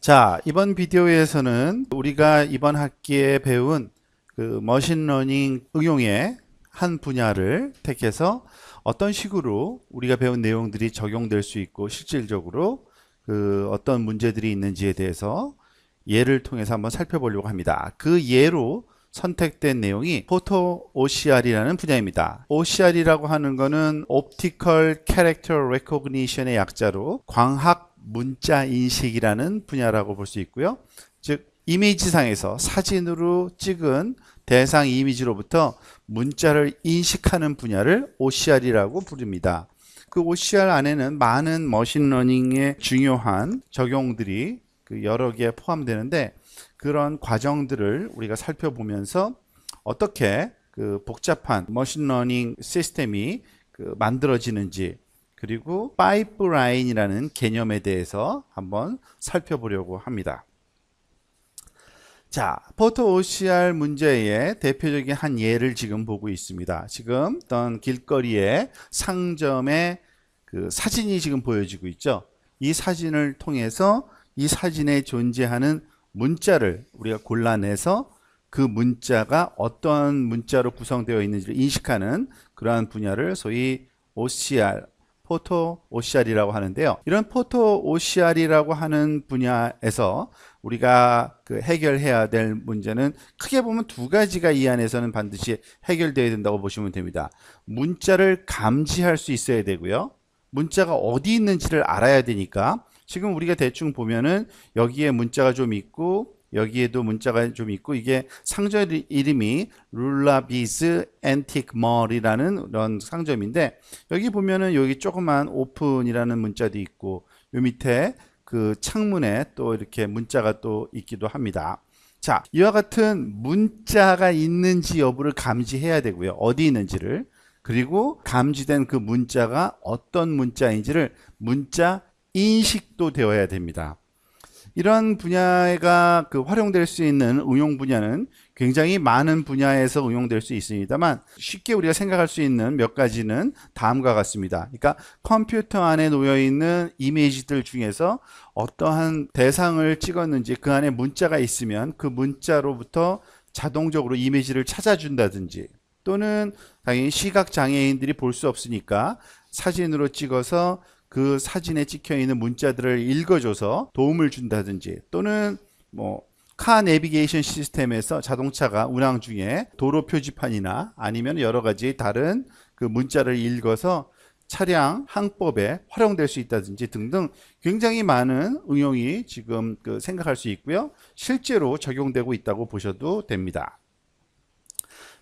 자 이번 비디오에서는 우리가 이번 학기에 배운 그 머신러닝 응용의 한 분야를 택해서 어떤 식으로 우리가 배운 내용들이 적용될 수 있고 실질적으로 그 어떤 문제들이 있는지에 대해서 예를 통해서 한번 살펴보려고 합니다. 그 예로 선택된 내용이 포토 OCR이라는 분야입니다. OCR이라고 하는 것은 Optical Character Recognition의 약자로 광학 문자 인식이라는 분야라고 볼 수 있고요. 즉 이미지상에서 사진으로 찍은 대상 이미지로부터 문자를 인식하는 분야를 OCR이라고 부릅니다. 그 OCR 안에는 많은 머신러닝의 중요한 적용들이 그 여러 개 포함되는데 그런 과정들을 우리가 살펴보면서 어떻게 그 복잡한 머신러닝 시스템이 그 만들어지는지 그리고 파이프 라인이라는 개념에 대해서 한번 살펴보려고 합니다. 자, 포토 OCR 문제의 대표적인 한 예를 지금 보고 있습니다. 지금 어떤 길거리에 상점에그 사진이 지금 보여지고 있죠. 이 사진을 통해서 이 사진에 존재하는 문자를 우리가 골라내서 그 문자가 어떠한 문자로 구성되어 있는지를 인식하는 그러한 분야를 소위 OCR, 포토 OCR이라고 하는데요. 이런 포토 OCR이라고 하는 분야에서 우리가 그 해결해야 될 문제는 크게 보면 두 가지가 이 안에서는 반드시 해결되어야 된다고 보시면 됩니다. 문자를 감지할 수 있어야 되고요. 문자가 어디 있는지를 알아야 되니까 지금 우리가 대충 보면은 여기에 문자가 좀 있고 여기에도 문자가 좀 있고 이게 상점 이름이 룰라비즈 앤틱멀이라는 이런 상점인데 여기 보면은 여기 조그만 오픈이라는 문자도 있고 요 밑에 그 창문에 또 이렇게 문자가 또 있기도 합니다. 자 이와 같은 문자가 있는지 여부를 감지해야 되고요. 어디 있는지를 그리고 감지된 그 문자가 어떤 문자인지를 문자 인식도 되어야 됩니다. 이런 분야가 그 활용될 수 있는 응용 분야는 굉장히 많은 분야에서 응용될 수 있습니다만 쉽게 우리가 생각할 수 있는 몇 가지는 다음과 같습니다. 그러니까 컴퓨터 안에 놓여 있는 이미지들 중에서 어떠한 대상을 찍었는지 그 안에 문자가 있으면 그 문자로부터 자동적으로 이미지를 찾아준다든지 또는 당연히 시각 장애인들이 볼 수 없으니까 사진으로 찍어서 그 사진에 찍혀 있는 문자들을 읽어줘서 도움을 준다든지 또는 뭐 카 내비게이션 시스템에서 자동차가 운항 중에 도로 표지판이나 아니면 여러 가지 다른 그 문자를 읽어서 차량 항법에 활용될 수 있다든지 등등 굉장히 많은 응용이 지금 그 생각할 수 있고요. 실제로 적용되고 있다고 보셔도 됩니다.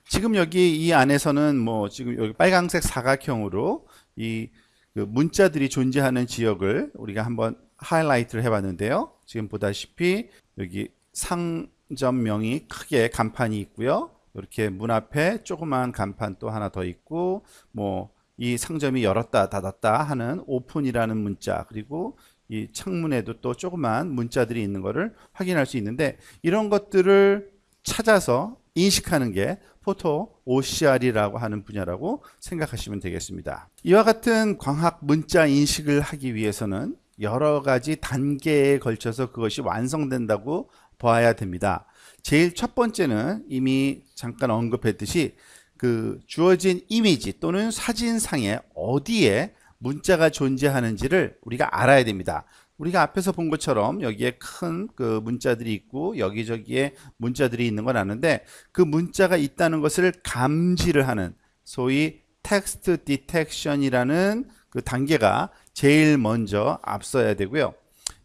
지금 여기 이 안에서는 뭐 지금 여기 빨간색 사각형으로 이그 문자들이 존재하는 지역을 우리가 한번 하이라이트를 해봤는데요. 지금 보다시피 여기 상점명이 크게 간판이 있고요. 이렇게 문 앞에 조그만 간판 또 하나 더 있고 뭐 이 상점이 열었다 닫았다 하는 오픈이라는 문자 그리고 이 창문에도 또 조그만 문자들이 있는 것을 확인할 수 있는데 이런 것들을 찾아서 인식하는 게 포토 OCR이라고 하는 분야라고 생각하시면 되겠습니다. 이와 같은 광학 문자 인식을 하기 위해서는 여러 가지 단계에 걸쳐서 그것이 완성된다고 봐야 됩니다. 제일 첫 번째는 이미 잠깐 언급했듯이 그 주어진 이미지 또는 사진상에 어디에 문자가 존재하는지를 우리가 알아야 됩니다. 우리가 앞에서 본 것처럼 여기에 큰 그 문자들이 있고 여기저기에 문자들이 있는 건 아는데 그 문자가 있다는 것을 감지를 하는 소위 텍스트 디텍션이라는 그 단계가 제일 먼저 앞서야 되고요.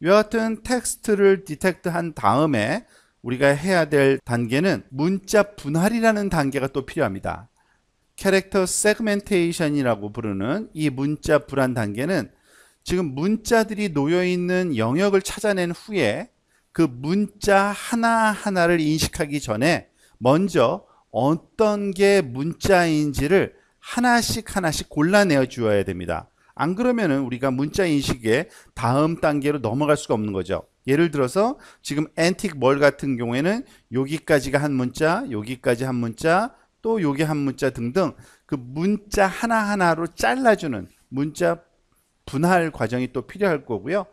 여하튼 텍스트를 디텍트한 다음에 우리가 해야 될 단계는 문자 분할이라는 단계가 또 필요합니다. 캐릭터 세그멘테이션이라고 부르는 이 문자 분할 단계는 지금 문자들이 놓여 있는 영역을 찾아낸 후에 그 문자 하나하나를 인식하기 전에 먼저 어떤 게 문자인지를 하나씩 하나씩 골라내어 주어야 됩니다. 안 그러면은 우리가 문자 인식의 다음 단계로 넘어갈 수가 없는 거죠. 예를 들어서 지금 앤틱 멀 같은 경우에는 여기까지가 한 문자, 여기까지 한 문자, 또 여기 한 문자 등등 그 문자 하나하나로 잘라주는 문자 분할 과정이 또 필요할 거고요.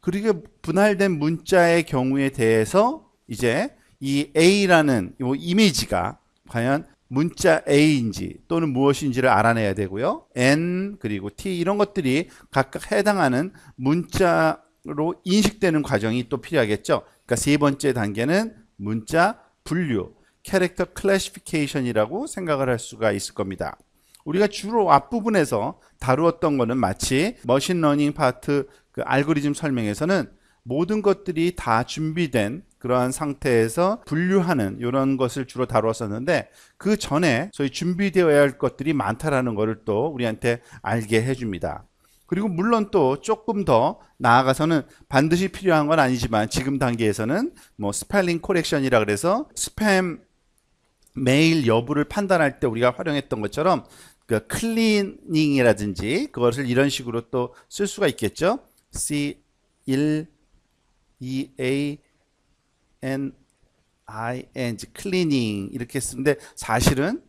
그리고 분할된 문자의 경우에 대해서 이제 이 A라는 이 이미지가 과연 문자 A인지 또는 무엇인지를 알아내야 되고요. N 그리고 T 이런 것들이 각각 해당하는 문자로 인식되는 과정이 또 필요하겠죠. 그러니까 세 번째 단계는 문자 분류, 캐릭터 클래시피케이션이라고 생각을 할 수가 있을 겁니다. 우리가 주로 앞부분에서 다루었던 거는 마치 머신러닝 파트 그 알고리즘 설명에서는 모든 것들이 다 준비된 그러한 상태에서 분류하는 이런 것을 주로 다루었었는데 그 전에 소위 준비되어야 할 것들이 많다라는 것을 또 우리한테 알게 해줍니다. 그리고 물론 또 조금 더 나아가서는 반드시 필요한 건 아니지만 지금 단계에서는 뭐 스펠링 코렉션이라 그래서 스팸 메일 여부를 판단할 때 우리가 활용했던 것처럼 그 클리닝이라든지 그것을 이런 식으로 또 쓸 수가 있겠죠. C 1 E A N I N G 클리닝 이렇게 쓰는데 사실은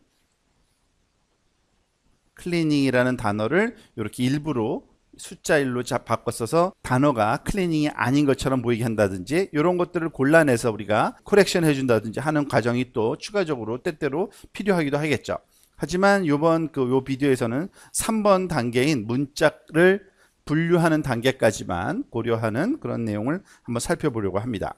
클리닝이라는 단어를 이렇게 일부러 숫자 1로 바꿔 써서 단어가 클리닝이 아닌 것처럼 보이게 한다든지 이런 것들을 골라내서 우리가 코렉션 해준다든지 하는 과정이 또 추가적으로 때때로 필요하기도 하겠죠. 하지만 요번 그 요 비디오에서는 3번 단계인 문짝을 분류하는 단계까지만 고려하는 그런 내용을 한번 살펴보려고 합니다.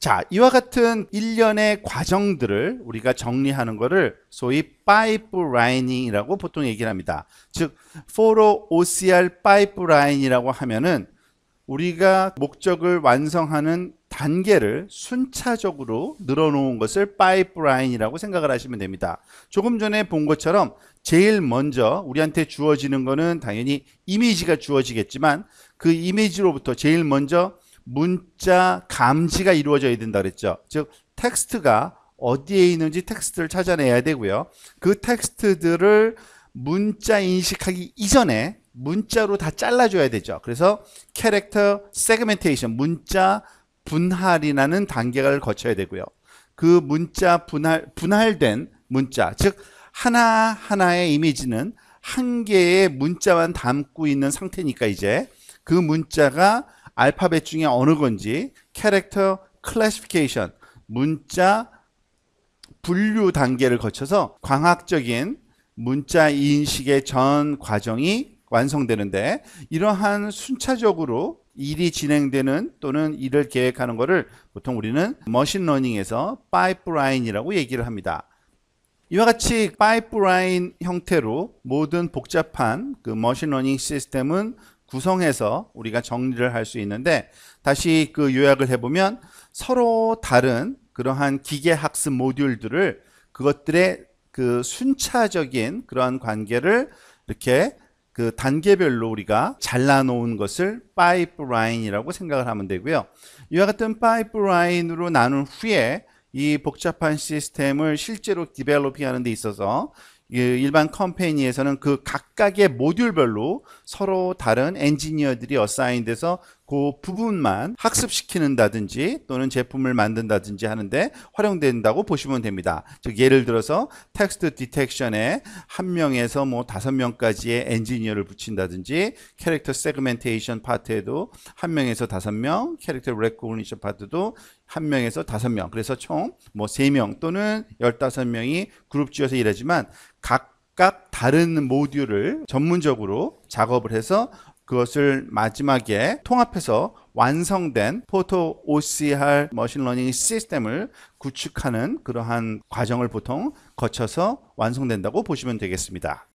자, 이와 같은 일련의 과정들을 우리가 정리하는 것을 소위 파이프라이닝이라고 보통 얘기를 합니다. 즉, 포로 OCR 파이프라인이라고 하면은 우리가 목적을 완성하는 단계를 순차적으로 늘어놓은 것을 파이프라인이라고 생각을 하시면 됩니다. 조금 전에 본 것처럼 제일 먼저 우리한테 주어지는 것은 당연히 이미지가 주어지겠지만 그 이미지로부터 제일 먼저 문자 감지가 이루어져야 된다 그랬죠. 즉 텍스트가 어디에 있는지 텍스트를 찾아내야 되고요. 그 텍스트들을 문자 인식하기 이전에 문자로 다 잘라줘야 되죠. 그래서 캐릭터 세그멘테이션, 문자 분할이라는 단계를 거쳐야 되고요. 그 문자 분할, 분할된 문자, 즉 하나하나의 이미지는 한 개의 문자만 담고 있는 상태니까 이제 그 문자가 알파벳 중에 어느 건지 캐릭터 클래시피케이션, 문자 분류 단계를 거쳐서 광학적인 문자 인식의 전 과정이 완성되는데 이러한 순차적으로 일이 진행되는 또는 일을 계획하는 것을 보통 우리는 머신러닝에서 파이프라인이라고 얘기를 합니다. 이와 같이 파이프라인 형태로 모든 복잡한 그 머신러닝 시스템은 구성해서 우리가 정리를 할 수 있는데 다시 그 요약을 해보면 서로 다른 그러한 기계학습 모듈들을 그것들의 그 순차적인 그러한 관계를 이렇게 그 단계별로 우리가 잘라놓은 것을 파이프 라인이라고 생각을 하면 되고요. 이와 같은 파이프 라인으로 나눈 후에 이 복잡한 시스템을 실제로 디벨로핑 하는 데 있어서 일반 컴페니에서는 그 각각의 모듈별로 서로 다른 엔지니어들이 어사인 돼서 그 부분만 학습시키는다든지 또는 제품을 만든다든지 하는데 활용된다고 보시면 됩니다. 즉 예를 들어서 텍스트 디텍션에 한 명에서 뭐 다섯 명까지의 엔지니어를 붙인다든지 캐릭터 세그멘테이션 파트에도 한 명에서 다섯 명, 캐릭터 레코그니션 파트도 한 명에서 다섯 명, 그래서 총 뭐 세 명 또는 열다섯 명이 그룹 지어서 일하지만 각각 다른 모듈을 전문적으로 작업을 해서 그것을 마지막에 통합해서 완성된 포토 OCR 머신러닝 시스템을 구축하는 그러한 과정을 보통 거쳐서 완성된다고 보시면 되겠습니다.